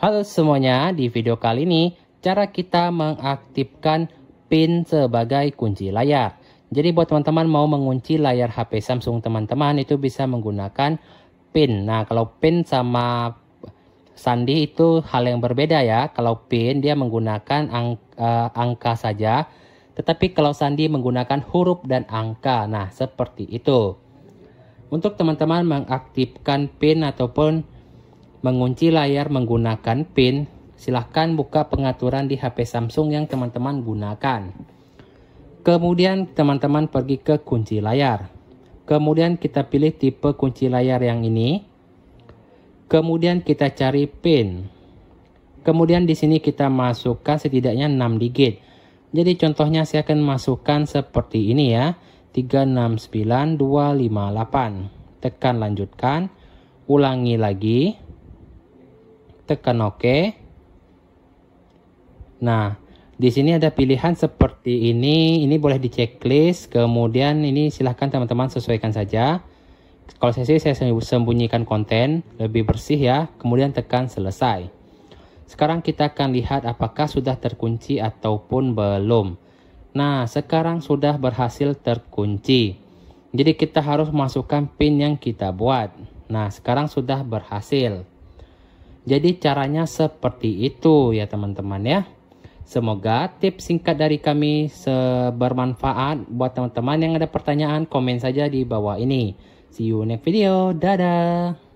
Halo semuanya, di video kali ini cara kita mengaktifkan pin sebagai kunci layar. Jadi buat teman-teman mau mengunci layar HP Samsung teman-teman itu bisa menggunakan pin. Nah, kalau pin sama Sandi itu hal yang berbeda ya. Kalau pin dia menggunakan ang, uh, angka saja, tetapi kalau sandi menggunakan huruf dan angka. Nah, seperti itu. Untuk teman-teman mengaktifkan pin ataupun mengunci layar menggunakan pin, silahkan buka pengaturan di HP Samsung yang teman-teman gunakan. Kemudian teman-teman pergi ke kunci layar. Kemudian kita pilih tipe kunci layar yang ini. Kemudian kita cari pin. Kemudian di sini kita masukkan setidaknya 6 digit. Jadi contohnya saya akan masukkan seperti ini ya. 369258. Tekan lanjutkan. Ulangi lagi. Tekan OK. Nah, di sini ada pilihan seperti ini. Ini boleh di checklist. Kemudian ini silahkan teman-teman sesuaikan saja. Kalau saya sih saya sembunyikan konten, lebih bersih ya, kemudian tekan selesai. Sekarang kita akan lihat apakah sudah terkunci ataupun belum. Nah, sekarang sudah berhasil terkunci. Jadi kita harus masukkan pin yang kita buat. Nah, sekarang sudah berhasil. Jadi caranya seperti itu ya teman-teman ya. Semoga tips singkat dari kami bermanfaat buat teman-teman yang ada pertanyaan komen saja di bawah ini. See you next video. Dadah.